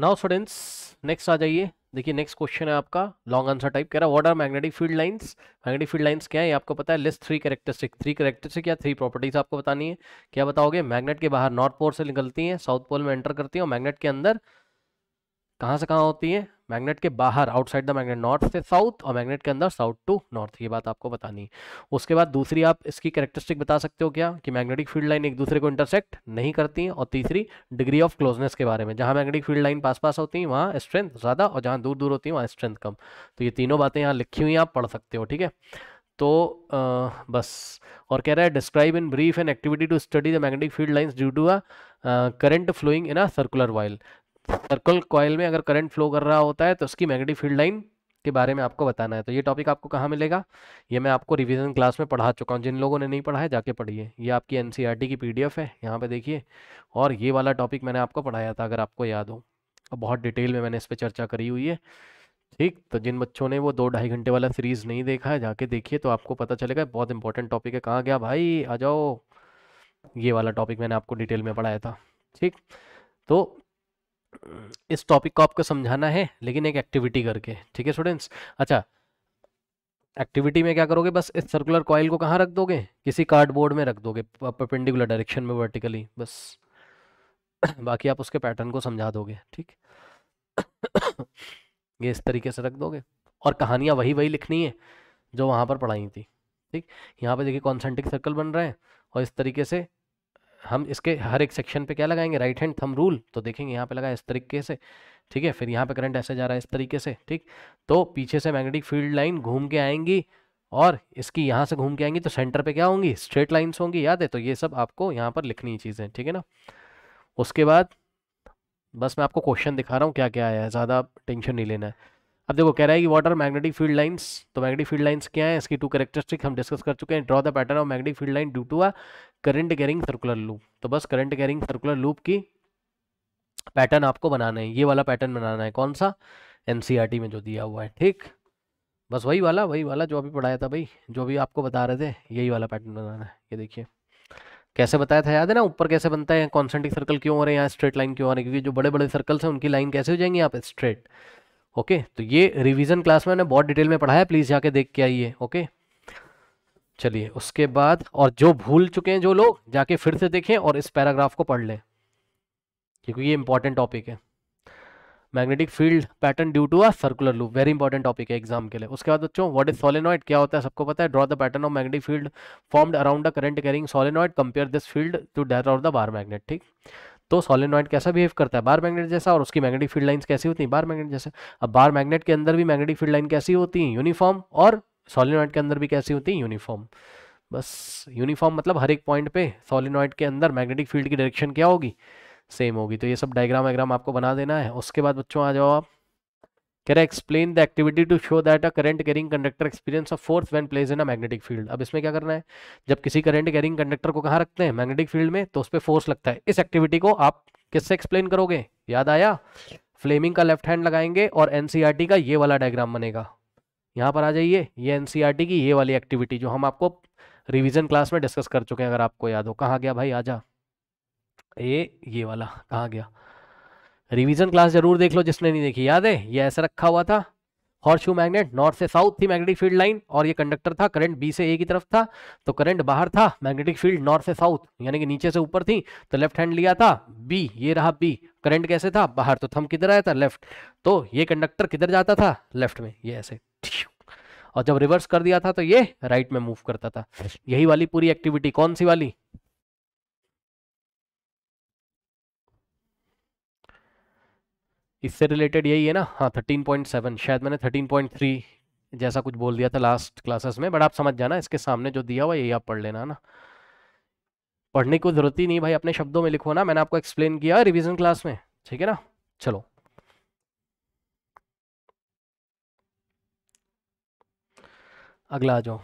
now students next आ जाइए देखिए next question है आपका लॉन्ग आंसर टाइप कह रहा है what are magnetic field lines magnetic field lines क्या है ये आपको पता है list three characteristic three characteristic या थ्री प्रॉपर्टीज आपको बतानी है क्या बताओगे मैग्नेट के बाहर नॉर्थ पोल से निकलती हैं साउथ पोल में एंटर करती है और मैग्नेट के अंदर कहाँ से कहाँ होती है मैग्नेट के बाहर आउटसाइड द मैग्नेट नॉर्थ से साउथ और मैग्नेट के अंदर साउथ टू नॉर्थ ये बात आपको बतानी उसके बाद दूसरी आप इसकी कैरेक्टरिस्टिक बता सकते हो क्या कि मैग्नेटिक फील्ड लाइन एक दूसरे को इंटरसेक्ट नहीं करती और तीसरी डिग्री ऑफ क्लोजनेस के बारे में जहाँ मैग्नेटिक फील्ड लाइन पास पास होती है वहाँ स्ट्रेंथ ज़्यादा और जहाँ दूर दूर होती है वहाँ स्ट्रेंथ कम तो ये तीनों बातें यहाँ लिखी हुई आप पढ़ सकते हो ठीक है तो आ, बस और कह रहा है describe in brief an activity to study the magnetic field lines due to a current flowing in a circular wire circle coil में अगर करंट फ्लो कर रहा होता है तो उसकी मैग्नेटिक फील्ड लाइन के बारे में आपको बताना है तो ये टॉपिक आपको कहाँ मिलेगा ये मैं आपको रिवीजन क्लास में पढ़ा चुका हूँ जिन लोगों ने नहीं पढ़ा है जाके पढ़िए ये आपकी एन e की पी है यहाँ पर देखिए और ये वाला टॉपिक मैंने आपको पढ़ाया था अगर आपको याद हो और तो बहुत डिटेल में मैंने इस पर चर्चा करी हुई है ठीक तो जिन बच्चों ने वो दो ढाई घंटे वाला सीरीज़ नहीं देखा है जाके देखिए तो आपको पता चलेगा बहुत इंपॉर्टेंट टॉपिक है कहाँ गया भाई आ जाओ ये वाला टॉपिक मैंने आपको डिटेल में पढ़ाया था ठीक तो इस टॉपिक को आपको समझाना है लेकिन एक एक्टिविटी करके ठीक है स्टूडेंट्स अच्छा एक्टिविटी में क्या करोगे बस इस सर्कुलर कॉयल को कहाँ रख दोगे किसी कार्डबोर्ड में रख दोगे परपेंडिकुलर डायरेक्शन में वर्टिकली बस बाकी आप उसके पैटर्न को समझा दोगे ठीक ये इस तरीके से रख दोगे और कहानियाँ वही वही लिखनी है जो वहाँ पर पढ़ाई थी ठीक यहाँ पर देखिए कॉन्सेंट्रिक सर्कल बन रहे हैं और इस तरीके से हम इसके हर एक सेक्शन पे क्या लगाएंगे राइट हैंड थम रूल तो देखेंगे यहाँ पे लगा इस तरीके से ठीक है फिर यहाँ पे करंट ऐसे जा रहा है इस तरीके से ठीक तो पीछे से मैग्नेटिक फील्ड लाइन घूम के आएंगी और इसकी यहाँ से घूम के आएंगी तो सेंटर पे क्या होंगी स्ट्रेट लाइन्स होंगी याद है तो ये सब आपको यहाँ पर लिखनी चीज़ें ठीक है ना उसके बाद बस मैं आपको क्वेश्चन दिखा रहा हूँ क्या क्या आया है ज़्यादा टेंशन नहीं लेना है अब देखो कह रहा है कि वाटर मैग्नेटिक फील्ड लाइंस तो मैग्नेटिक फील्ड लाइंस क्या है इसकी टू करेक्टरिस्टिक हम डिस्कस कर चुके हैं draw the pattern of magnetic field line due to a current carrying circular loop तो बस करंट कैरिंग सर्कुलर लूप की पैटर्न आपको बनाना है ये वाला पैटर्न बनाना है कौन सा एन e में जो दिया हुआ है ठीक बस वही वाला वही वाला जो अभी पढ़ाया था भाई जो भी आपको बता रहे थे यही वाला पैटर्न बनाना है ये देखिए कैसे बताया था याद है ना ऊपर कैसे बनता है कॉन्सेंट्रिक सर्कल क्यों हो रहे हैं यहाँ स्ट्रेट लाइन क्यों हो रही है क्योंकि जो बड़े बड़े सर्कल्स हैं उनकी लाइन कैसे हो जाएंगी यहाँ पे स्ट्रेट ओके तो ये रिवीजन क्लास में मैंने बहुत डिटेल में पढ़ाया प्लीज़ जाके देख के आइए ओके चलिए उसके बाद और जो भूल चुके हैं जो लोग जाके फिर से देखें और इस पैराग्राफ को पढ़ लें क्योंकि ये इंपॉर्टेंट टॉपिक है magnetic field pattern due to a circular loop very important topic है एग्जाम के लिए उसके बाद बच्चों व्हाट इज सोलेनॉइड क्या होता है सबको पता है draw the pattern of magnetic field formed around the current carrying solenoid compare this field to that of the bar magnet ठीक तो सॉलिनॉइड कैसा बिहेव करता है बार मैग्नेट जैसा और उसकी मैग्नेटिक फील्ड लाइन कैसी होती हैं बार मैग्नेट जैसा अब बार मैग्नेट के अंदर भी मैग्नेटिक फील्ड लाइन कैसी होती है यूनिफॉर्म और सॉलिनॉइड के अंदर भी कैसी होती है यूनिफॉर्म बस यूनिफॉर्म मतलब हर एक पॉइंट पे सॉलिनॉइड के अंदर मैग्नेटिक फील्ड की डायरेक्शन क्या होगी सेम होगी तो ये सब डायग्राम वाइग्राम आपको बना देना है उसके बाद बच्चों आ जाओ आप कह explain the activity to show that a current carrying conductor experience of force when place in a magnetic field अब इसमें क्या करना है जब किसी करंट कैरिंग कंडक्टर को कहाँ रखते हैं मैग्नेटिक फील्ड में तो उस पर फोर्स लगता है इस एक्टिविटी को आप किससे एक्सप्लेन करोगे याद आया फ्लेमिंग का लेफ्ट हैंड लगाएंगे और एनसीईआरटी e का ये वाला डायग्राम बनेगा यहाँ पर आ जाइए ये एनसीईआरटी e की ये वाली एक्टिविटी जो हम आपको रिविजन क्लास में डिस्कस कर चुके हैं अगर आपको याद हो कहाँ गया भाई आजा ये ये वाला कहाँ गया रिवीजन क्लास जरूर देख लो जिसने नहीं देखी याद है ये ऐसा रखा हुआ था हॉर्शू मैग्नेट नॉर्थ से साउथ थी मैग्नेटिक फील्ड लाइन और ये कंडक्टर था करंट बी से ए की तरफ था तो करंट बाहर था मैग्नेटिक फील्ड नॉर्थ से साउथ यानी कि नीचे से ऊपर थी तो लेफ्ट हैंड लिया था बी ये रहा बी करंट कैसे था बाहर तो थम किधर आया था लेफ्ट तो ये कंडक्टर किधर जाता था लेफ्ट में ये ऐसे और जब रिवर्स कर दिया था तो ये राइट में मूव करता था यही वाली पूरी एक्टिविटी कौन सी वाली इससे रिलेटेड यही है ना हाँ थर्टीन पॉइंट सेवन शायद मैंने थर्टीन पॉइंट थ्री जैसा कुछ बोल दिया था लास्ट क्लासेस में बट आप समझ जाना इसके सामने जो दिया हुआ यही आप पढ़ लेना ना पढ़ने की जरूरत ही नहीं भाई अपने शब्दों में लिखो ना मैंने आपको एक्सप्लेन किया रिविजन क्लास में ठीक है ना चलो अगला आ जाओ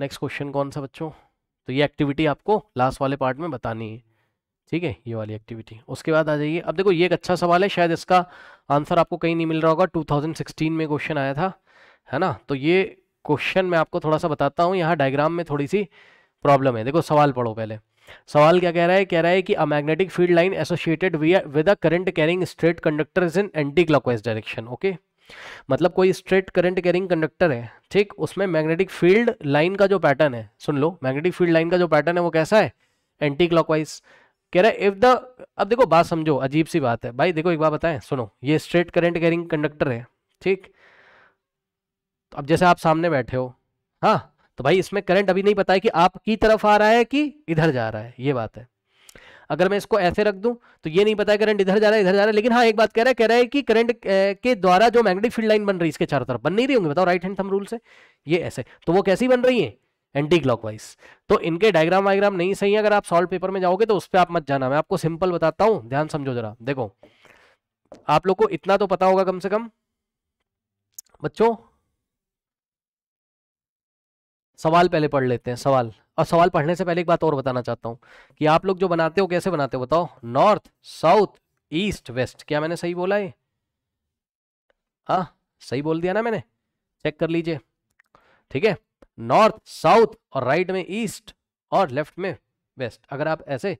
नेक्स्ट क्वेश्चन कौन सा बच्चों तो ये एक्टिविटी आपको लास्ट वाले पार्ट में बतानी है ठीक है ये वाली एक्टिविटी उसके बाद आ जाइए अब देखो ये एक अच्छा सवाल है शायद इसका आंसर आपको कहीं नहीं मिल रहा होगा 2016 में क्वेश्चन आया था है ना तो ये क्वेश्चन मैं आपको थोड़ा सा बताता हूँ यहाँ डायग्राम में थोड़ी सी प्रॉब्लम है देखो सवाल पढ़ो पहले सवाल क्या कह रहा है कह रहा है कि a magnetic field line associated with a current carrying straight conductor is in anti clockwise direction okay मतलब कोई स्ट्रेट करंट कैरिंग कंडक्टर है ठीक उसमें मैग्नेटिक फील्ड लाइन का जो पैटर्न है सुन लो मैग्नेटिक फील्ड लाइन का जो पैटर्न है वो कैसा है एंटी क्लॉकवाइज कह रहा है इफ द अब देखो बात समझो अजीब सी बात है भाई देखो एक बात बताएं सुनो ये स्ट्रेट करंट कैरिंग कंडक्टर है ठीक तो अब जैसे आप सामने बैठे हो हाँ तो भाई इसमें करंट अभी नहीं पता है कि आपकी तरफ आ रहा है कि इधर जा रहा है ये बात है अगर मैं इसको ऐसे रख दूं तो ये नहीं पता है करंट इधर जा रहा है इधर जा रहा है लेकिन हाँ एक बात कह रहा है कह रहा है कि करंट के द्वारा जो मैग्नेटिक फील्ड लाइन बन रही है इसके चारों तरफ बन नहीं रही होंगी बताओ राइट हैंड थम रूल से ये ऐसे तो वो कैसी बन रही है एंटी क्लॉकवाइज तो इनके डायग्राम वाइग्राम नहीं सही है अगर आप सॉल्व पेपर में जाओगे तो उस पर आप मत जाना मैं आपको सिंपल बताता हूँ ध्यान समझो जरा देखो आप लोग को इतना तो पता होगा कम से कम बच्चों सवाल पहले पढ़ लेते हैं सवाल और सवाल पढ़ने से पहले एक बात और बताना चाहता हूँ कि आप लोग जो बनाते हो कैसे बनाते हो बताओ नॉर्थ साउथ ईस्ट वेस्ट क्या मैंने सही बोला है हाँ सही बोल दिया ना मैंने चेक कर लीजिए ठीक है नॉर्थ साउथ और राइट में ईस्ट और लेफ्ट में वेस्ट अगर आप ऐसे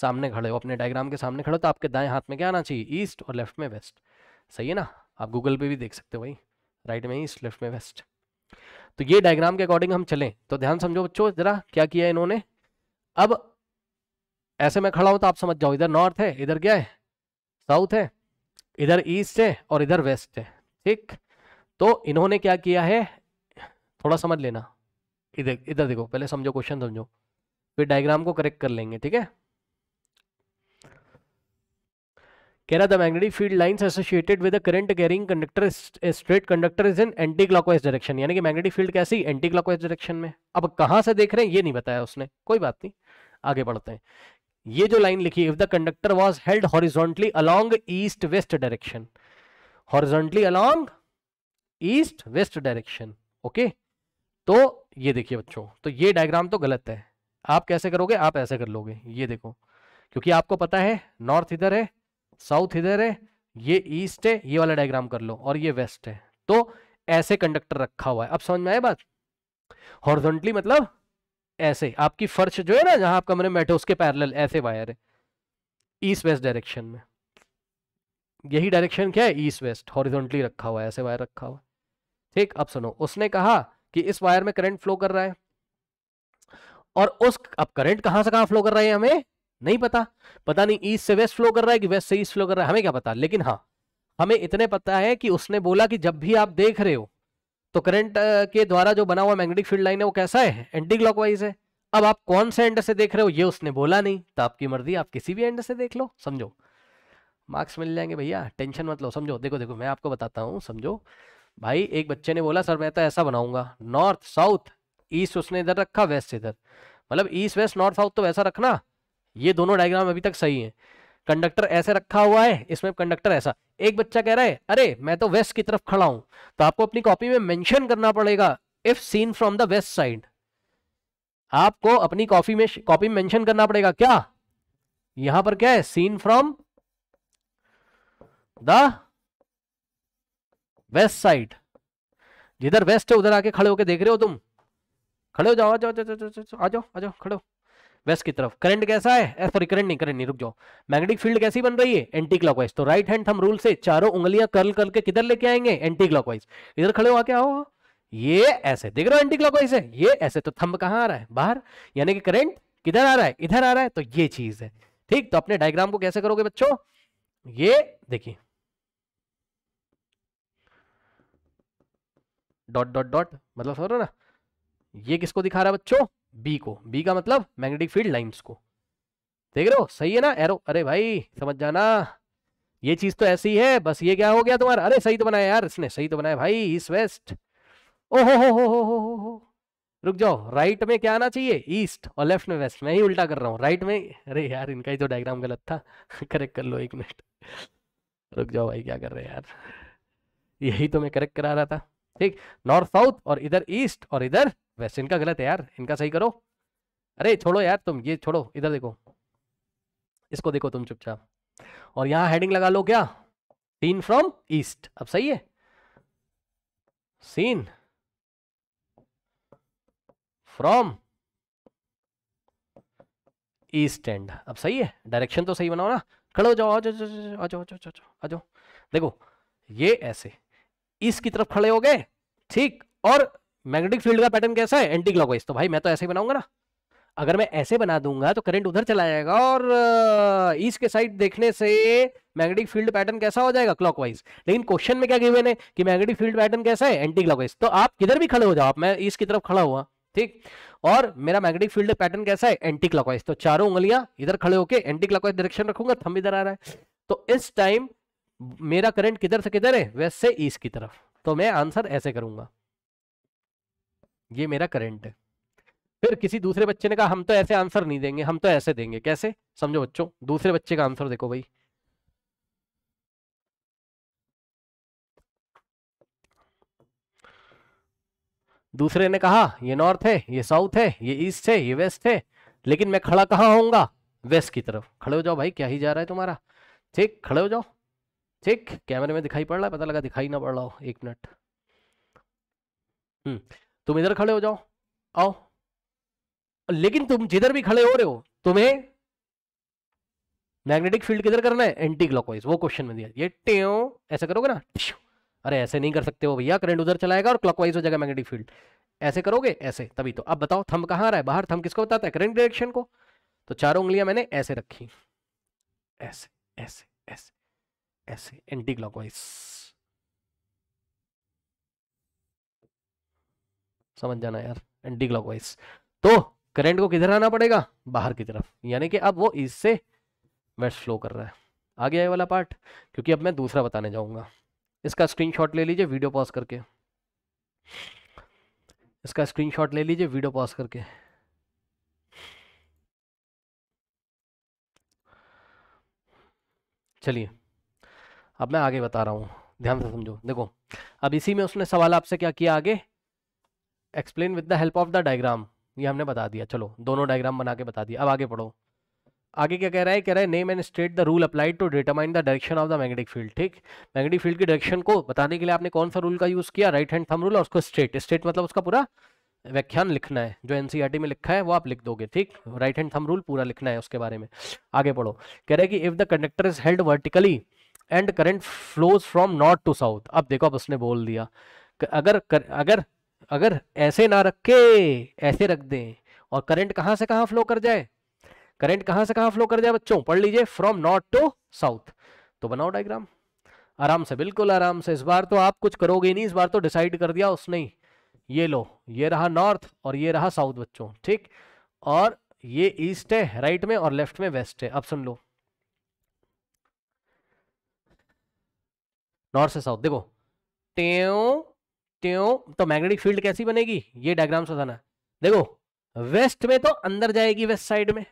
सामने खड़े हो अपने डायग्राम के सामने खड़े हो तो आपके दाएं हाथ में क्या आना चाहिए ईस्ट और लेफ्ट में वेस्ट सही है ना आप गूगल पे भी देख सकते हो भाई राइट में ईस्ट लेफ्ट में वेस्ट तो ये डायग्राम के अकॉर्डिंग हम चलें तो ध्यान समझो बच्चों जरा क्या किया इन्होंने अब ऐसे में खड़ा हूं तो आप समझ जाओ इधर नॉर्थ है इधर क्या है साउथ है इधर ईस्ट है और इधर वेस्ट है ठीक तो इन्होंने क्या किया है थोड़ा समझ लेना इधर इधर देखो पहले समझो क्वेश्चन समझो फिर डायग्राम को करेक्ट कर लेंगे ठीक है कह रहा the magnetic field lines associated with the current carrying conductor straight conductor is in anti clockwise direction यानी कि मैग्नेटिक फील्ड कैसी एंटी क्लॉकवाइज डायरेक्शन में अब कहां से देख रहे हैं ये नहीं बताया उसने कोई बात नहीं आगे बढ़ते हैं ये जो लाइन लिखी if the conductor was held horizontally along east west direction horizontally along east west direction okay तो ये देखिए बच्चों तो ये डायग्राम तो गलत है आप कैसे करोगे आप ऐसे कर लोगे ये देखो क्योंकि आपको पता है नॉर्थ इधर है साउथ इधर है ये ईस्ट है ये वाला डायग्राम कर लो और ये वेस्ट है तो ऐसे कंडक्टर रखा हुआ है अब समझ में आए बात हॉर्जेंटली मतलब ऐसे आपकी फर्श जो है ना जहां आप कमरे में बैठे उसके पैरेलल ऐसे वायर है ईस्ट वेस्ट डायरेक्शन में यही डायरेक्शन क्या है ईस्ट वेस्ट हॉरिजॉन्टली रखा हुआ है ऐसे वायर रखा हुआ ठीक अब सुनो उसने कहा कि इस वायर में करंट फ्लो कर रहा है और उस अब करंट कहां से कहां फ्लो कर रहा है हमें नहीं पता पता नहीं ईस्ट से वेस्ट फ्लो कर रहा है कि वेस्ट से ईस्ट फ्लो कर रहा है हमें क्या पता लेकिन हाँ हमें इतने पता है कि उसने बोला कि जब भी आप देख रहे हो तो करंट के द्वारा जो बना हुआ मैग्नेटिक फील्ड लाइन है वो कैसा है एंटी क्लॉकवाइज है अब आप कौन से एंड से देख रहे हो ये उसने बोला नहीं तो आपकी मर्जी आप किसी भी एंड से देख लो समझो मार्क्स मिल जाएंगे भैया टेंशन मत लो समझो देखो देखो मैं आपको बताता हूँ समझो भाई एक बच्चे ने बोला सर मैं तो ऐसा बनाऊंगा नॉर्थ साउथ ईस्ट उसने इधर रखा वेस्ट इधर मतलब ईस्ट वेस्ट नॉर्थ साउथ तो वैसा रखना ये दोनों डायग्राम अभी तक सही है कंडक्टर ऐसे रखा हुआ है इसमें कंडक्टर ऐसा एक बच्चा कह रहा है अरे मैं तो वेस्ट की तरफ खड़ा हूं तो आपको अपनी कॉपी में मेंशन करना पड़ेगा if seen from the west side आपको अपनी कॉपी में कॉपी मेंशन करना पड़ेगा क्या यहां पर क्या है seen from the west side जिधर वेस्ट है उधर आके खड़े होके देख रहे हो तुम खड़े हो जाओ आ जाओ आ जाओ आ जाओ आ जाओ खड़े हो वेस्ट की तरफ करंट कैसा है सॉरी eh, करंट नहीं करंट नहीं रुक जाओ मैग्नेटिक फील्ड कैसी बन रही है एंटी क्लॉकवाइज तो राइट हैंड थम रूल से चारों उंगलियां कर्ल करके किधर लेके आएंगे एंटी क्लॉकवाइज इधर खड़े हो आके आओ ये ऐसे देख रहे हो एंटी क्लॉकवाइज है ये ऐसे तो थंब कहां आ रहा है बाहर यानी कि करंट किधर आ रहा है इधर आ रहा है तो ये चीज है ठीक तो अपने डायग्राम को कैसे करोगे बच्चों ये देखिए डॉट डॉट डॉट मतलब समझ रहे हो ना ये किसको दिखा रहा है बच्चों बी को बी का मतलब मैग्नेटिक फील्ड लाइन्स को देख रहे हो सही है ना एरो अरे भाई समझ जाना ये चीज तो ऐसी है बस ये क्या हो गया तुम्हारा अरे सही तो बनाया यार इसने सही तो बनाया भाई ईस्ट वेस्ट ओहो हो हो हो हो हो रुक जाओ राइट में क्या आना चाहिए ईस्ट और लेफ्ट में वेस्ट मैं ही उल्टा कर रहा हूँ राइट में अरे यार इनका ही तो डायग्राम गलत था करेक्ट कर लो एक मिनट रुक जाओ भाई क्या कर रहे हैं यार यही तो मैं करेक्ट करा रहा था ठीक नॉर्थ साउथ और इधर ईस्ट और इधर वेस्ट इनका गलत है यार इनका सही करो अरे छोड़ो यार तुम ये छोड़ो इधर देखो इसको देखो तुम चुपचाप और यहां हेडिंग लगा लो क्या सीन फ्रॉम ईस्ट अब सही है सीन फ्रॉम ईस्ट एंड अब सही है डायरेक्शन तो सही बनाओ ना खड़ो जाओ आ जाओ आ जाओ आ जाओ आ जाओ देखो ये ऐसे ईस्ट की तरफ खड़े हो गए ठीक और मैग्नेटिक फील्ड का पैटर्न कैसा है एंटी क्लॉकवाइज तो भाई मैं तो ऐसे ही बनाऊंगा ना अगर मैं ऐसे बना दूंगा तो करंट उधर चला जाएगा और ईस्ट के साइड देखने से मैग्नेटिक फील्ड पैटर्न कैसा हो जाएगा क्लॉकवाइज लेकिन क्वेश्चन में क्या कहे है कि मैग्नेटिक फील्ड पैटर्न कैसा है एंटी क्लॉकवाइज तो आप किधर भी खड़े हो जाओ आप मैं ईस्ट की तरफ खड़ा हुआ ठीक और मेरा मैग्नेटिक फील्ड पैटर्न कैसा है एंटी क्लॉकवाइज तो चारों उंगलियां इधर खड़े होकर एंटी क्लॉकवाइज डायरेक्शन रखूंगा थम इधर आ रहा है तो इस टाइम मेरा करंट किधर से किधर है वेस्ट से ईस्ट की तरफ तो मैं आंसर ऐसे करूंगा ये मेरा करंट है फिर किसी दूसरे बच्चे ने कहा हम तो ऐसे आंसर नहीं देंगे हम तो ऐसे देंगे कैसे समझो बच्चों दूसरे बच्चे का आंसर देखो भाई दूसरे ने कहा ये नॉर्थ है ये साउथ है ये ईस्ट है ये वेस्ट है लेकिन मैं खड़ा कहां होऊंगा वेस्ट की तरफ खड़े हो जाओ भाई क्या ही जा रहा है तुम्हारा ठीक खड़े हो जाओ ठीक कैमरे में दिखाई पड़ रहा है पता लगा दिखाई ना पड़ रहा हो एक मिनट हम्म तुम इधर खड़े हो जाओ आओ लेकिन तुम जिधर भी खड़े हो रहे हो तुम्हें मैग्नेटिक फील्ड किधर करना है एंटी क्लॉकवाइज वो क्वेश्चन में दिया ये टेओ ऐसे करोगे ना अरे ऐसे नहीं कर सकते हो भैया करंट उधर चलाएगा और क्लॉकवाइज हो जाएगा मैग्नेटिक फील्ड ऐसे करोगे ऐसे तभी तो अब बताओ थम कहां आ रहा है बाहर थम किसको बताता है करंट डायरेक्शन को तो चारों उंगलियां मैंने ऐसे रखी ऐसे ऐसे ऐसे ऐसे एंटी क्लॉकवाइज समझ जाना यार एंटी क्लॉकवाइज तो करंट को किधर आना पड़ेगा बाहर की तरफ यानी कि अब वो इससे वेस्ट फ्लो कर रहा है आगे आए वाला पार्ट क्योंकि अब मैं दूसरा बताने जाऊंगा इसका स्क्रीनशॉट ले लीजिए वीडियो पॉज करके इसका स्क्रीनशॉट ले लीजिए वीडियो पॉज करके चलिए अब मैं आगे बता रहा हूँ ध्यान से समझो देखो अब इसी में उसने सवाल आपसे क्या किया आगे explain with the help of the diagram ये हमने बता दिया चलो दोनों डायग्राम बना के बता दिया अब आगे पढ़ो आगे क्या कह रहा है कह रहा है name and state the rule applied to determine the direction of the magnetic field ठीक मैग्नेटिक फील्ड की डायरेक्शन को बताने के लिए आपने कौन सा रूल का यूज़ किया राइट हैंड थम रूल और उसको स्टेट स्टेट मतलब उसका पूरा व्याख्यान लिखना है जो एनसीईआरटी e में लिखा है वो आप लिख दोगे ठीक राइट हैंड थम रूल पूरा लिखना है उसके बारे में आगे पढ़ो कह रहे कि if the conductor is held vertically and current flows from north to south अब देखो अब उसने बोल दिया अगर कर, अगर अगर ऐसे ना रखे ऐसे रख दें और करंट कहाँ से कहां फ्लो कर जाए करंट कहां से कहां फ्लो कर जाए बच्चों पढ़ लीजिए फ्रॉम नॉर्थ टू साउथ तो बनाओ डायग्राम आराम से बिल्कुल आराम से इस बार तो आप कुछ करोगे नहीं इस बार तो डिसाइड कर दिया उसने ही ये लो ये रहा नॉर्थ और ये रहा साउथ बच्चों ठीक और ये ईस्ट है राइट में और लेफ्ट में वेस्ट है अब सुन लो नॉर्थ से साउथ देखो त्यों त्यों तो मैग्नेटिक फील्ड कैसी बनेगी ये डायग्राम से बताना देखो वेस्ट में तो अंदर जाएगी वेस्ट साइड में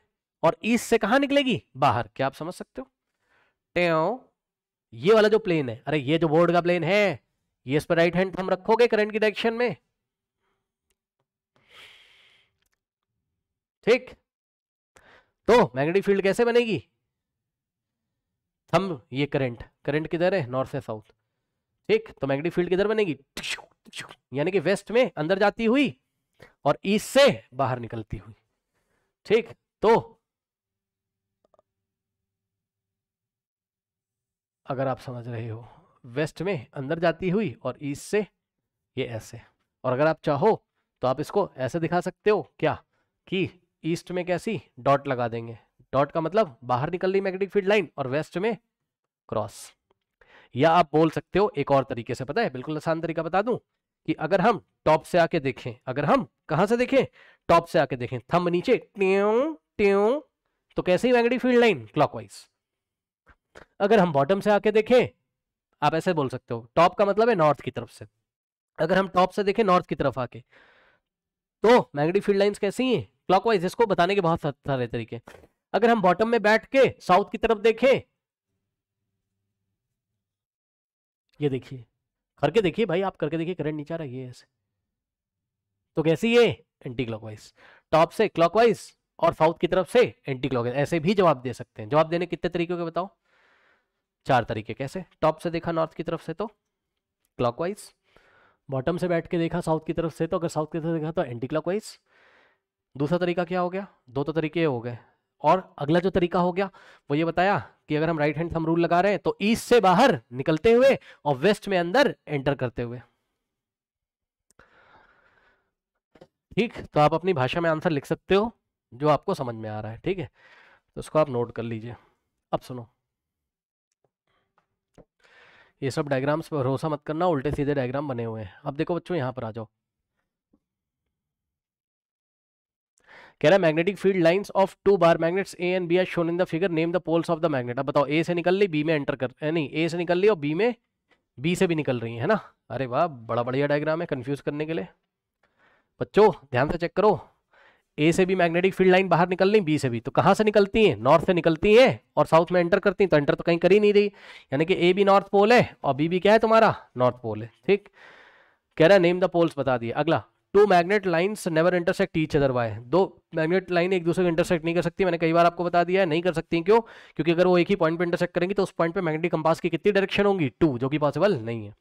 और ईस्ट से कहा निकलेगी बाहर क्या आप समझ सकते हो त्यों ये वाला जो प्लेन है अरे ये जो बोर्ड का प्लेन है ये इस पर राइट हैंड थम रखोगे करंट की डायरेक्शन में ठीक तो मैग्नेटिक फील्ड कैसे बनेगी थम ये करंट करंट किधर है नॉर्थ से साउथ ठीक तो मैग्नेटिक फील्ड किधर बनेगी यानी कि वेस्ट में अंदर जाती हुई और ईस्ट से बाहर निकलती हुई ठीक तो अगर आप समझ रहे हो वेस्ट में अंदर जाती हुई और ईस्ट से ये ऐसे और अगर आप चाहो तो आप इसको ऐसे दिखा सकते हो क्या कि ईस्ट में कैसी डॉट लगा देंगे डॉट का मतलब बाहर निकल रही मैग्नेटिक फील्ड लाइन और वेस्ट में क्रॉस या आप बोल सकते हो एक और तरीके से पता है बिल्कुल आसान तरीका बता दूं कि अगर हम टॉप से आके देखें अगर हम कहां से देखें टॉप से आके देखें थम नीचे ट्यों ट्यों तो कैसे ही मैग्नेटिक फील्ड लाइन क्लॉकवाइज अगर हम बॉटम से आके देखें आप ऐसे बोल सकते हो टॉप का मतलब है नॉर्थ की तरफ से अगर हम टॉप से देखें नॉर्थ की तरफ आके तो मैग्नेटिक फील्ड लाइंस कैसी हैं क्लॉकवाइज इसको बताने के बहुत सारे तरीके अगर हम बॉटम में बैठ के साउथ की तरफ देखें ये देखिए करके देखिए भाई आप करके देखिए करंट नीचे आ रही है ऐसे तो कैसी ये एंटी क्लॉकवाइज टॉप से क्लॉकवाइज और साउथ की तरफ से एंटी क्लॉकवाइज ऐसे भी जवाब दे सकते हैं जवाब देने कितने तरीकों के बताओ चार तरीके कैसे टॉप से देखा नॉर्थ की तरफ से तो क्लॉकवाइज बॉटम से बैठ के देखा साउथ की तरफ से तो अगर साउथ की तरफ देखा तो एंटी क्लॉकवाइज दूसरा तरीका क्या हो गया दो तो तरीके हो गए और अगला जो तरीका हो गया वो ये बताया कि अगर हम राइट हैंड थम रूल लगा रहे हैं तो ईस्ट से बाहर निकलते हुए और वेस्ट में अंदर एंटर करते हुए ठीक तो आप अपनी भाषा में आंसर लिख सकते हो जो आपको समझ में आ रहा है ठीक है तो उसको आप नोट कर लीजिए अब सुनो ये सब डायग्राम्स पर भरोसा मत करना उल्टे सीधे डायग्राम बने हुए हैं अब देखो बच्चों यहां पर आ जाओ कह रहा है magnetic field lines of two bar magnets A and B are shown in the figure name the poles of the magnet अब बताओ ए से निकल ली बी में एंटर कर नहीं ए से निकल ली और बी में बी से भी निकल रही है ना अरे वाह बड़ा बढ़िया डायग्राम है कन्फ्यूज करने के लिए बच्चों ध्यान से चेक करो ए से भी मैग्नेटिक फील्ड लाइन बाहर निकल रही बी से भी तो कहाँ से निकलती हैं नॉर्थ से निकलती हैं और साउथ में एंटर करती हैं तो एंटर तो कहीं कर ही नहीं रही यानी कि ए भी नॉर्थ पोल है और बी भी क्या है तुम्हारा नॉर्थ पोल है ठीक कह रहा है नेम द पोल्स बता दिए अगला two magnet lines never intersect each other why दो मैग्नेट लाइन एक दूसरे को इंटरसेक्ट नहीं कर सकती मैंने कई बार आपको बता दिया है नहीं कर सकती क्यों क्योंकि अगर वो एक ही पॉइंट पे इंटरसेक्ट करेंगी तो उस पॉइंट पे मैग्नेटिक कंपास की कितनी डायरेक्शन होंगी टू जो कि पॉसिबल नहीं है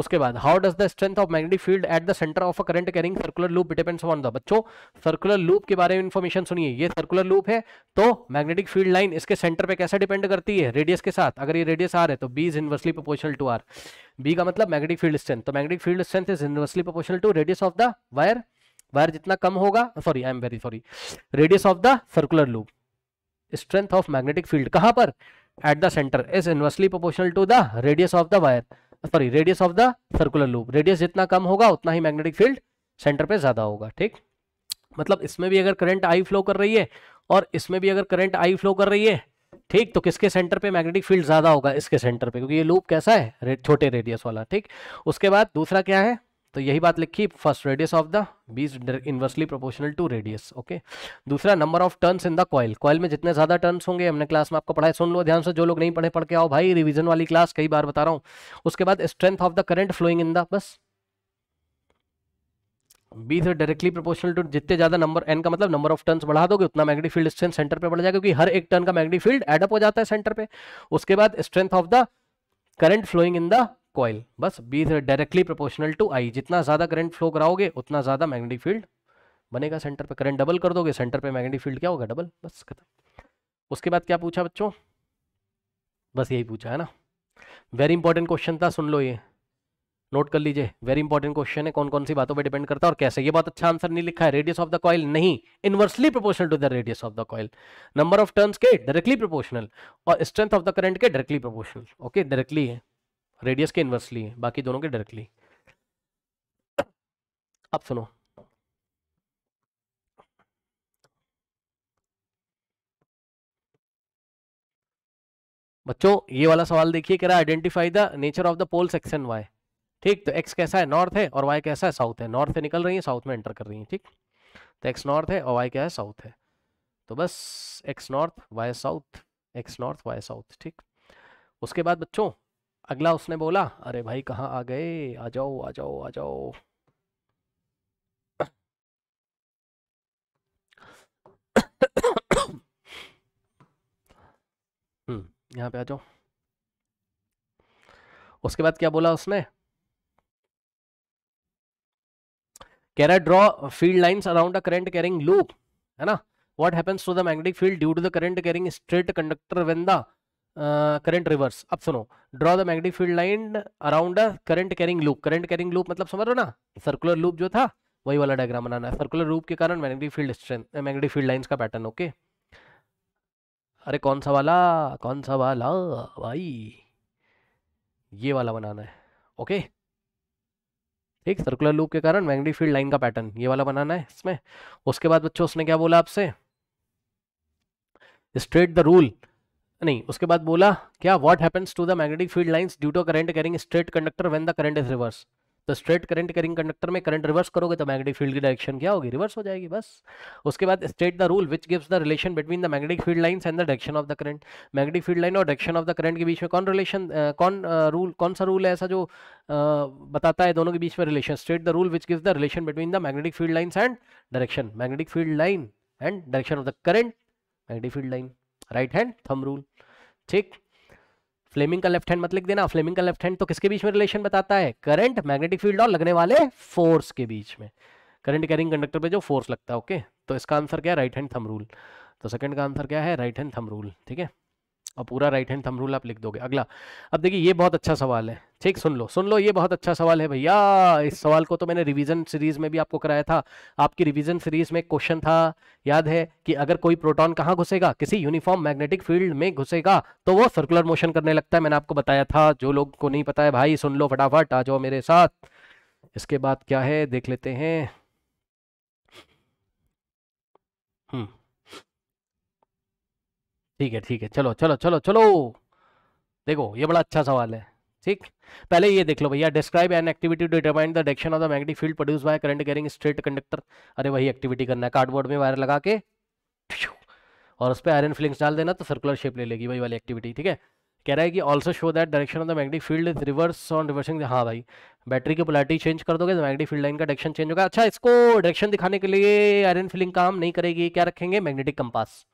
उसके बाद how does the strength of magnetic field at the centre of a current carrying circular loop depends on the बच्चों सर्कुलर लूप के बारे में इंफॉर्मेशन सुनिए ये सर्कुलर लूप है तो मैग्नेटिक फील्ड लाइन इसके सेंटर पे कैसे डिपेंड करती है रेडियस के साथ अगर ये रेडियस आर है तो B is inversely proportional to R B का मतलब मैग्नेटिक फील्ड स्ट्रेंथ तो magnetic field strength is inversely proportional to radius of the wire wire जितना कम होगा sorry I am very sorry radius of the circular loop strength of magnetic field कहां पर at the centre is inversely proportional to the radius of the wire sorry radius of the circular loop radius जितना कम होगा उतना ही magnetic field centre पे ज़्यादा होगा ठीक मतलब इसमें भी अगर करंट आई फ्लो कर रही है और इसमें भी अगर करंट आई फ्लो कर रही है ठीक तो किसके सेंटर पे मैग्नेटिक फील्ड ज़्यादा होगा इसके सेंटर पे क्योंकि ये लूप कैसा है छोटे रेडियस वाला ठीक उसके बाद दूसरा क्या है तो यही बात लिखी first radius of the B is inversely proportional to radius okay दूसरा number of turns in the coil coil में जितने ज़्यादा टर्न्स होंगे हमने क्लास में आपको पढ़ाया सुन लो ध्यान से जो लोग नहीं पढ़े पढ़ के आओ भाई रिविजन वाली क्लास कई बार बता रहा हूं उसके बाद strength of the current flowing in the बस बी से डायरेक्टली प्रोपोर्शनल टू जितने ज्यादा नंबर एन का मतलब नंबर ऑफ टर्न्स बढ़ा दोगे उतना मैग्नेटिक फील्ड स्ट्रेंथ सेंटर पे बढ़ जाएगा क्योंकि हर एक टर्न का मैग्नेटिक फील्ड एडअप हो जाता है सेंटर पे उसके बाद strength of the current flowing in the coil बस B directly proportional to I जितना ज़्यादा करंट फ्लो कराओगे उतना ज़्यादा मैग्नेटिक फील्ड बनेगा सेंटर पे करंट डबल कर दोगे सेंटर पे मैग्नेटिक फील्ड क्या होगा डबल बस खत्म उसके बाद क्या पूछा बच्चों बस यही पूछा है ना वेरी इंपॉर्टेंट क्वेश्चन था सुन लो ये नोट कर लीजिए वेरी इंपॉर्टेंट क्वेश्चन है कौन कौन सी बातों पर डिपेंड करता है और कैसे ये बहुत अच्छा आंसर नहीं लिखा है रेडियस ऑफ द कॉल नहीं inversely proportional to the radius of the coil number of turns के डायरेक्टली प्रोपोर्शनल और स्ट्रेंथ ऑफ द करंट के डायरेक्टली प्रोपोर्शनल ओके डायरेक्टली है रेडियस के इन्वर्सली है बाकी दोनों के डायरेक्टली अब सुनो बच्चों ये वाला सवाल देखिए कह रहा है identify the nature of the pole section Y ठीक तो एक्स कैसा है नॉर्थ है और वाई कैसा है साउथ है नॉर्थ से निकल रही है साउथ में एंटर कर रही है ठीक तो एक्स नॉर्थ है और वाई क्या है साउथ है तो बस X north Y south X north Y south ठीक उसके बाद बच्चों अगला उसने बोला अरे भाई कहाँ आ गए आ जाओ आ जाओ आ जाओ हम्म, यहाँ पे आ जाओ उसके बाद क्या बोला उसने कह रहा draw field lines around a current carrying loop है ना what happens to the magnetic field due to the current carrying straight conductor when the current reverse अब सुनो draw the magnetic field line around a current carrying loop current carrying loop मतलब समझ रहे हो ना circular loop जो था वही वाला डायग्राम बनाना है सर्कुलर लूप के कारण magnetic field strength magnetic field lines का पैटर्न ओके अरे कौन सा वाला कौन सा वाला भाई ये वाला बनाना है ओके ठीक सर्कुलर लूप के कारण मैग्नेटिक फील्ड लाइन का पैटर्न ये वाला बनाना है इसमें उसके बाद बच्चों उसने क्या बोला आपसे स्ट्रेट द रूल नहीं उसके बाद बोला क्या what happens to the magnetic field lines due to current carrying straight conductor when the current is reverse तो स्ट्रेट करंट कैरिंग कंडक्टर में करंट रिवर्स करोगे तो मैग्नेटिक फील्ड की डायरेक्शन क्या होगी रिवर्स हो जाएगी बस उसके बाद state the rule which gives the relation between the magnetic field lines and the direction of the current magnetic field line और डायरेक्शन ऑफ द करंट के बीच में कौन रिलेशन कौन रूल कौन सा रूल है ऐसा जो बताता है दोनों के बीच में relation state the rule which gives the relation between the magnetic field lines and direction magnetic field line and direction of the current magnetic field line right hand thumb rule ठीक फ्लेमिंग का left hand मत लिख देना Fleming का left hand तो किसके बीच में relation बताता है करंट मैग्नेटिक फील्ड और लगने वाले फोर्स के बीच में करंट कैरिंग कंडक्टर पे जो फोर्स लगता है ओके तो इसका आंसर क्या है राइट हैंड थम रूल तो सेकंड का आंसर क्या है राइट हैंड थम रूल ठीक है और पूरा राइट हैंड थम रूल आप लिख दोगे अगला अब देखिए ये बहुत अच्छा सवाल है ठीक सुन लो सुन लो ये बहुत अच्छा सवाल है भैया इस सवाल को तो मैंने रिवीजन सीरीज में भी आपको कराया था आपकी रिवीजन सीरीज में क्वेश्चन था याद है कि अगर कोई प्रोटॉन कहाँ घुसेगा किसी यूनिफॉर्म मैग्नेटिक फील्ड में घुसेगा तो वो सर्कुलर मोशन करने लगता है मैंने आपको बताया था जो लोग को नहीं पता है भाई सुन लो फटाफट आ जाओ मेरे साथ इसके बाद क्या है देख लेते हैं हम्म ठीक है ठीक है चलो चलो चलो चलो देखो ये बड़ा अच्छा सवाल है ठीक पहले ये देख लो भैया describe an activity to determine the direction of the magnetic field produce by current carrying straight conductor अरे वही एक्टिविटी करना है कार्डबोर्ड में वायर लगा के और उस पर आयरन फिलिंग्स डाल देना तो सर्कुलर शेप ले लेगी वही वाली एक्टिविटी ठीक है कह रहा है कि also show that direction of the magnetic field is reverse on reversing हाँ भाई बैटरी की पोलैरिटी चेंज कर दोगे तो मैग्नेटिक फील्ड लाइन का डायरेक्शन चेंज होगा अच्छा इसको डायरेक्शन दिखाने के लिए आयरन फिलिंग काम नहीं करेगी क्या रखेंगे मैग्नेटिक कंपास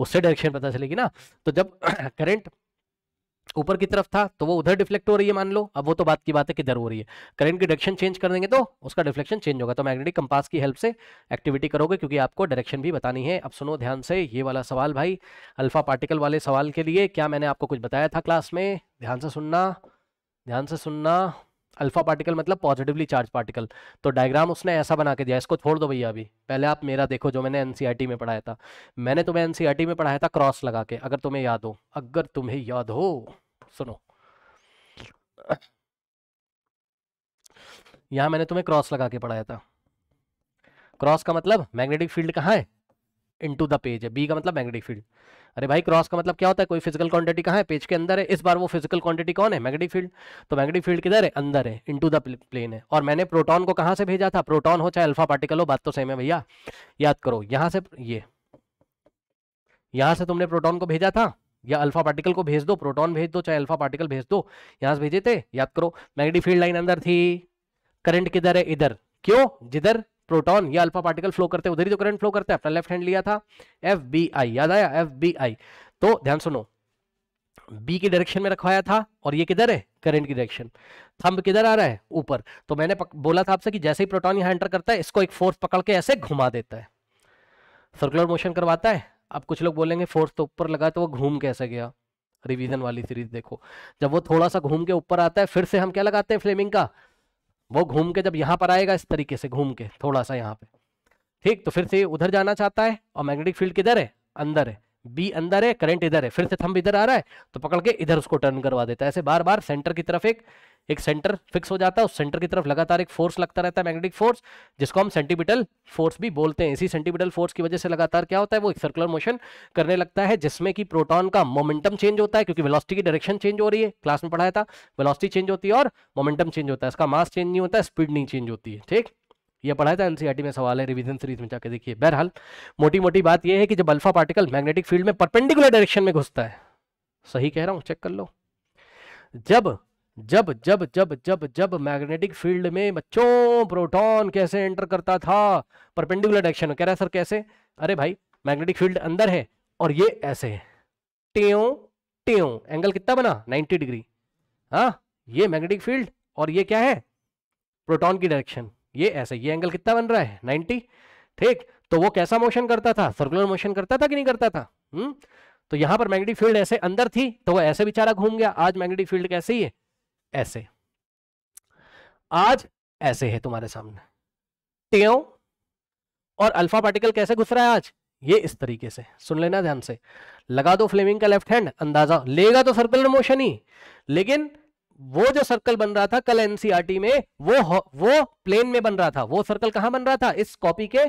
उससे डायरेक्शन पता चलेगी ना तो जब करंट ऊपर की तरफ था तो वो उधर डिफ्लेक्ट हो रही है मान लो अब वो तो बात की बात है किधर हो रही है करंट की डायरेक्शन चेंज कर देंगे तो उसका डिफ्लेक्शन चेंज होगा तो मैग्नेटिक कंपास की हेल्प से एक्टिविटी करोगे क्योंकि आपको डायरेक्शन भी बतानी है अब सुनो ध्यान से ये वाला सवाल भाई अल्फा पार्टिकल वाले सवाल के लिए क्या मैंने आपको कुछ बताया था क्लास में ध्यान से सुनना ध्यान से सुनना अल्फा पार्टिकल मतलब पॉजिटिवली चार्ज पार्टिकल तो डायग्राम उसने ऐसा बना के दिया इसको छोड़ दो भैया अभी पहले आप मेरा देखो जो मैंने एनसीईआरटी e में पढ़ाया था मैंने तुम्हें एनसीईआरटी e में पढ़ाया था क्रॉस लगा के अगर तुम्हें याद हो अगर तुम्हें याद हो सुनो यहां मैंने तुम्हें क्रॉस लगा के पढ़ाया था क्रॉस का मतलब मैग्नेटिक फील्ड कहाँ है इनटू द पेज है बी का मतलब मैग्नेटिक फील्ड अरे भाई क्रॉस का मतलब क्या होता है कोई फिजिकल क्वांटिटी कहाँ है पेज के अंदर है इस बार वो फिजिकल क्वांटिटी कौन है मैग्नेटिक फील्ड तो मैग्नेटिक फील्ड किधर है अंदर है इनटू द प्लेन है और मैंने प्रोटॉन को कहाँ से भेजा था प्रोटॉन हो चाहे अल्फा पार्टिकल हो बात तो सेम है भैया याद करो यहाँ से ये यहाँ से तुमने प्रोटॉन को भेजा था या अल्फा पार्टिकल को भेज दो प्रोटॉन भेज दो चाहे अल्फा पार्टिकल भेज दो यहाँ से भेजे थे याद करो मैग्नेटिक फील्ड लाइन अंदर थी करंट किधर है इधर क्यों जिधर प्रोटॉन या अल्फा पार्टिकल फ्लो करते हैं उधर ही तो करंट फ्लो करते हैं अपना लेफ्ट हैंड लिया था एफ बी आई याद आया एफ बी आई तो ध्यान सुनो बी के डायरेक्शन में रखवाया था और ये किधर है करंट की डायरेक्शन थंब किधर आ रहा है ऊपर तो मैंने बोला था आपसे कि जैसे ही प्रोटॉन यहां एंटर करता है इसको एक फोर्स पकड़ के ऐसे घुमा देता है सर्कुलर मोशन करवाता है अब कुछ लोग बोलेंगे फोर्स तो ऊपर लगा तो वो घूम कैसे गया रिवीजन वाली सीरीज देखो जब वो थोड़ा सा घूम के ऊपर आता है फिर से हम क्या लगाते हैं फ्लेमिंग का वो घूम के जब यहाँ पर आएगा इस तरीके से घूम के थोड़ा सा यहाँ पे ठीक तो फिर से उधर जाना चाहता है और मैग्नेटिक फील्ड किधर है अंदर है बी अंदर है करंट इधर है फिर से थंब इधर आ रहा है तो पकड़ के इधर उसको टर्न करवा देता है ऐसे बार बार सेंटर की तरफ एक एक सेंटर फिक्स हो जाता है उस सेंटर की तरफ लगातार एक फोर्स लगता रहता है मैग्नेटिक फोर्स जिसको हम सेंटीपिटल फोर्स भी बोलते हैं इसी सेंटीपिटल फोर्स की वजह से लगातार क्या होता है वो एक सर्कुलर मोशन करने लगता है जिसमें कि प्रोटॉन का मोमेंटम चेंज होता है क्योंकि वेलोसिटी की डायरेक्शन चेंज हो रही है क्लास में पढ़ाया था वेलोसिटी चेंज होती है और मोमेंटम चेंज होता है इसका मास चेंज नहीं होता स्पीड नहीं चेंज होती है ठीक यह पढ़ा था एनसीईआरटी e में सवाल है रिवीजन सीरीज में जाके देखिए बहरहाल मोटी मोटी बात यह है कि जब अल्फा पार्टिकल मैग्नेटिक फील्ड में परपेंडिकुलर डायरेक्शन में घुसता है सही कह रहा हूं चेक कर लो जब जब जब जब जब जब मैग्नेटिक फील्ड में बच्चों प्रोटॉन कैसे एंटर करता था परपेंडिकुलर डायरेक्शन में कह रहा है सर कैसे अरे भाई मैग्नेटिक फील्ड अंदर है और ये ऐसे है ट्यो ट्यो एंगल कितना बना 90 डिग्री हाँ ये मैग्नेटिक फील्ड और ये क्या है प्रोटॉन की डायरेक्शन ये ऐसे ये एंगल कितना बन रहा है नाइनटी ठीक तो वो कैसा मोशन करता था सर्कुलर मोशन करता था कि नहीं करता था हम्म तो यहां पर मैग्नेटिक फील्ड ऐसे अंदर थी तो वो ऐसे बेचारा घूम गया आज मैग्नेटिक फील्ड कैसे ही है ऐसे आज ऐसे है तुम्हारे सामने टेओ और अल्फा पार्टिकल कैसे घुस रहा है आज ये इस तरीके से सुन लेना ध्यान से लगा दो फ्लेमिंग का लेफ्ट हैंड अंदाजा लेगा तो सर्कुलर मोशन ही लेकिन वो जो सर्कल बन रहा था कल एनसीआरटी e में वो वो प्लेन में बन रहा था वो सर्कल कहां बन रहा था इस कॉपी के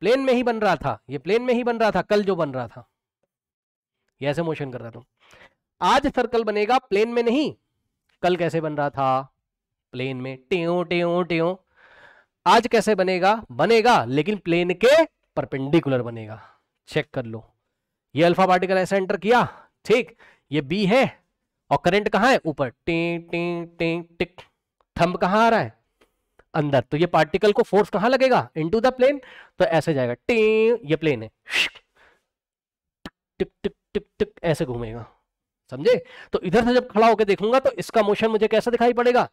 प्लेन में ही बन रहा था ये प्लेन में ही बन रहा था कल जो बन रहा था ये ऐसे मोशन कर रहा था आज सर्कल बनेगा प्लेन में नहीं कल कैसे बन रहा था प्लेन में ट्यो ट्यो ट्यो आज कैसे बनेगा बनेगा लेकिन प्लेन के परपेंडिकुलर बनेगा चेक कर लो ये अल्फा पार्टिकल ऐसे एंटर किया ठीक ये बी है और करंट कहा है ऊपर टी टी टी टिक थंब कहा आ रहा है अंदर तो ये पार्टिकल को फोर्स कहां लगेगा इनटू द प्लेन तो ऐसे जाएगा टी ये प्लेन है टिक टिक टिक टिक ऐसे घूमेगा समझे तो इधर से जब खड़ा होकर देखूंगा तो इसका मोशन मुझे कैसा दिखाई पड़ेगा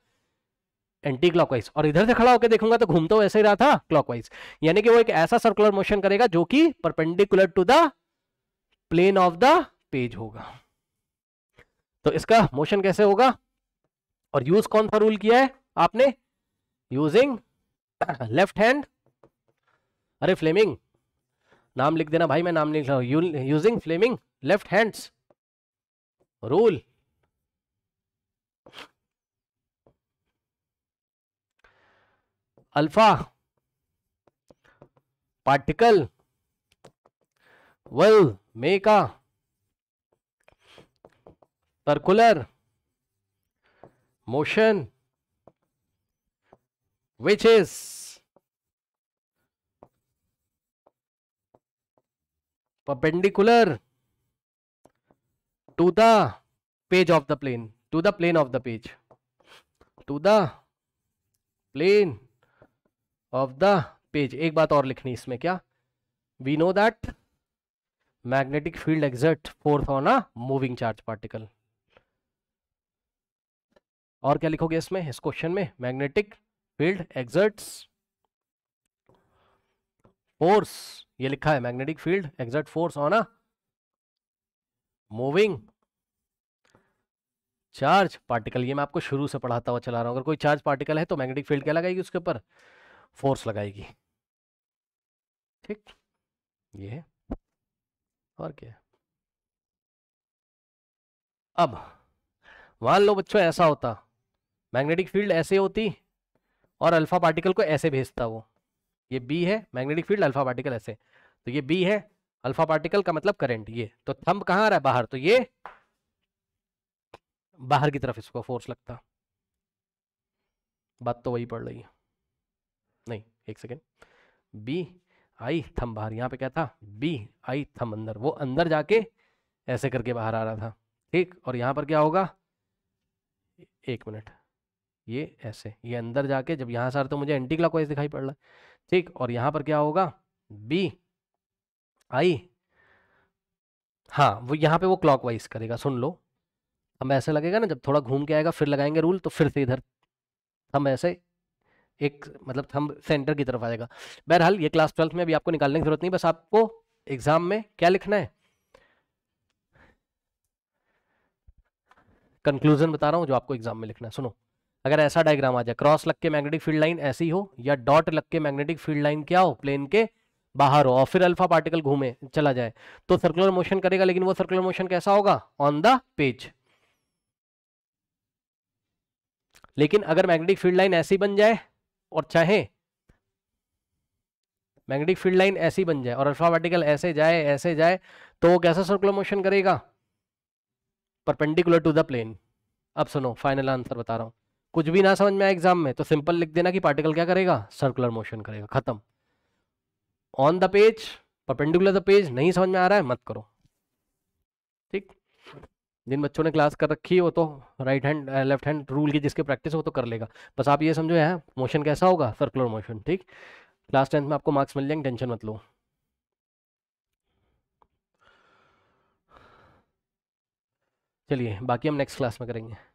एंटी क्लॉकवाइज और इधर से खड़ा होकर देखूंगा तो घूमता हुआ ऐसे ही रहा था क्लॉकवाइज यानी कि वो एक ऐसा सर्कुलर मोशन करेगा जो कि perpendicular to the plane of the page होगा तो इसका मोशन कैसे होगा और यूज कौन सा रूल किया है आपने यूजिंग लेफ्ट हैंड अरे फ्लेमिंग नाम लिख देना भाई मैं नाम लिख रहा हूं using Fleming left hands rule alpha particle will make a circular motion which is perpendicular to the page of the plane to the plane of the page to the plane of the page एक बात और लिखनी इसमें क्या we know that magnetic field exert force on a moving charge particle और क्या लिखोगे इसमें इस क्वेश्चन में मैग्नेटिक फील्ड एग्जर्ट्स फोर्स ये लिखा है magnetic field exert force on a moving charge particle ये मैं आपको शुरू से पढ़ाता हुआ चला रहा हूं अगर कोई चार्ज पार्टिकल है तो मैग्नेटिक फील्ड क्या लगाएगी उसके ऊपर फोर्स लगाएगी ठीक ये और क्या अब मान लो बच्चों ऐसा होता मैग्नेटिक फील्ड ऐसे होती और अल्फा पार्टिकल को ऐसे भेजता वो ये बी है मैग्नेटिक फील्ड अल्फा पार्टिकल ऐसे तो ये बी है अल्फा पार्टिकल का मतलब करंट ये तो थंब कहाँ आ रहा है बाहर तो ये बाहर की तरफ इसको फोर्स लगता बात तो वही पड़ रही है नहीं एक सेकेंड बी आई थम बाहर यहाँ पे क्या था बी आई थम अंदर वो अंदर जाके ऐसे करके बाहर आ रहा था ठीक और यहाँ पर क्या होगा एक मिनट ये ऐसे ये अंदर जाके जब यहाँ सर तो मुझे एंटी क्लॉकवाइज दिखाई पड़ रहा है ठीक और यहाँ पर क्या होगा बी आई हाँ वो यहाँ पे वो क्लॉकवाइज करेगा सुन लो हम ऐसे लगेगा ना जब थोड़ा घूम के आएगा फिर लगाएंगे रूल तो फिर से इधर हम ऐसे एक मतलब हम सेंटर की तरफ आएगा बहरहाल ये क्लास ट्वेल्थ में अभी आपको निकालने की जरूरत नहीं बस आपको एग्जाम में क्या लिखना है कंक्लूजन बता रहा हूँ जो आपको एग्जाम में लिखना है सुनो अगर ऐसा डायग्राम आ जाए क्रॉस लग के मैग्नेटिक फील्ड लाइन ऐसी हो या डॉट लग के मैग्नेटिक फील्ड लाइन क्या हो प्लेन के बाहर हो और फिर अल्फा पार्टिकल घूमे चला जाए तो सर्कुलर मोशन करेगा लेकिन वो सर्कुलर मोशन कैसा होगा ऑन द पेज लेकिन अगर मैग्नेटिक फील्ड लाइन ऐसी बन जाए और चाहे मैग्नेटिक फील्ड लाइन ऐसी बन जाए और अल्फा पार्टिकल ऐसे जाए ऐसे जाए तो वो कैसा सर्कुलर मोशन करेगा परपेंडिकुलर टू द प्लेन अब सुनो फाइनल आंसर बता रहा हूं कुछ भी ना समझ में आए एग्जाम में तो सिंपल लिख देना कि पार्टिकल क्या करेगा सर्कुलर मोशन करेगा खत्म on the page perpendicular the page नहीं समझ में आ रहा है मत करो ठीक जिन बच्चों ने क्लास कर रखी हो तो right hand left hand rule की जिसके प्रैक्टिस हो तो कर लेगा बस आप ये समझो यहाँ मोशन कैसा होगा सर्कुलर मोशन ठीक क्लास टेंथ में आपको मार्क्स मिल जाएंगे टेंशन मत लो चलिए बाकी हम नेक्स्ट क्लास में करेंगे